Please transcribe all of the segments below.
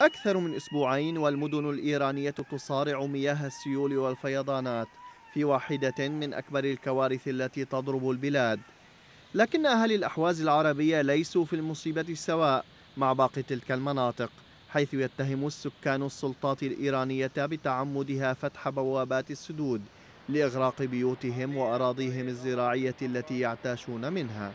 أكثر من أسبوعين والمدن الإيرانية تصارع مياه السيول والفيضانات في واحدة من أكبر الكوارث التي تضرب البلاد لكن أهل الأحواز العربية ليسوا في المصيبة سواء مع باقي تلك المناطق حيث يتهم السكان السلطات الإيرانية بتعمدها فتح بوابات السدود لإغراق بيوتهم وأراضيهم الزراعية التي يعتاشون منها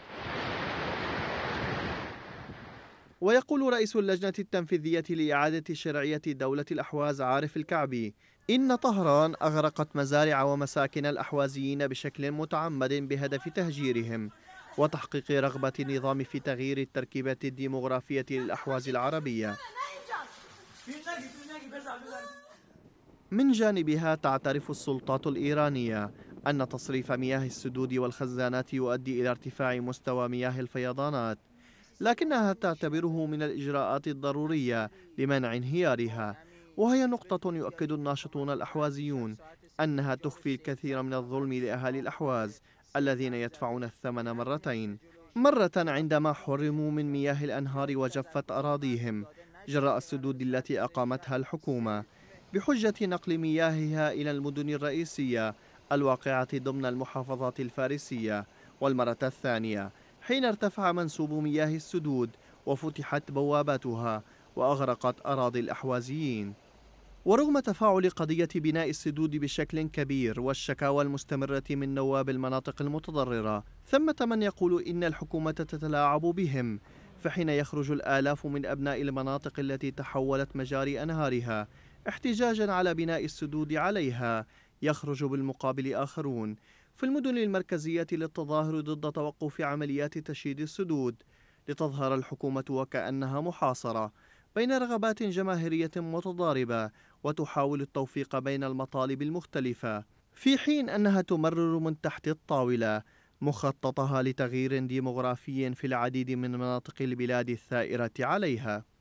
ويقول رئيس اللجنة التنفيذية لإعادة شرعية دولة الأحواز عارف الكعبي إن طهران أغرقت مزارع ومساكن الأحوازيين بشكل متعمد بهدف تهجيرهم وتحقيق رغبة النظام في تغيير التركيبة الديمغرافية للأحواز العربية من جانبها تعترف السلطات الإيرانية أن تصريف مياه السدود والخزانات يؤدي إلى ارتفاع مستوى مياه الفيضانات لكنها تعتبره من الإجراءات الضرورية لمنع انهيارها وهي نقطة يؤكد الناشطون الأحوازيون أنها تخفي الكثير من الظلم لأهالي الأحواز الذين يدفعون الثمن مرتين مرة عندما حرموا من مياه الأنهار وجفت أراضيهم جراء السدود التي أقامتها الحكومة بحجة نقل مياهها إلى المدن الرئيسية الواقعة ضمن المحافظات الفارسية والمرة الثانية حين ارتفع منسوب مياه السدود وفتحت بواباتها وأغرقت أراضي الأحوازيين ورغم تفاعل قضية بناء السدود بشكل كبير والشكاوى المستمرة من نواب المناطق المتضررة ثمة من يقول إن الحكومة تتلاعب بهم فحين يخرج الآلاف من أبناء المناطق التي تحولت مجاري أنهارها احتجاجا على بناء السدود عليها يخرج بالمقابل آخرون في المدن المركزية للتظاهر ضد توقف عمليات تشييد السدود لتظهر الحكومة وكأنها محاصرة بين رغبات جماهيرية متضاربة وتحاول التوفيق بين المطالب المختلفة في حين أنها تمرر من تحت الطاولة مخططها لتغيير ديمغرافي في العديد من مناطق البلاد الثائرة عليها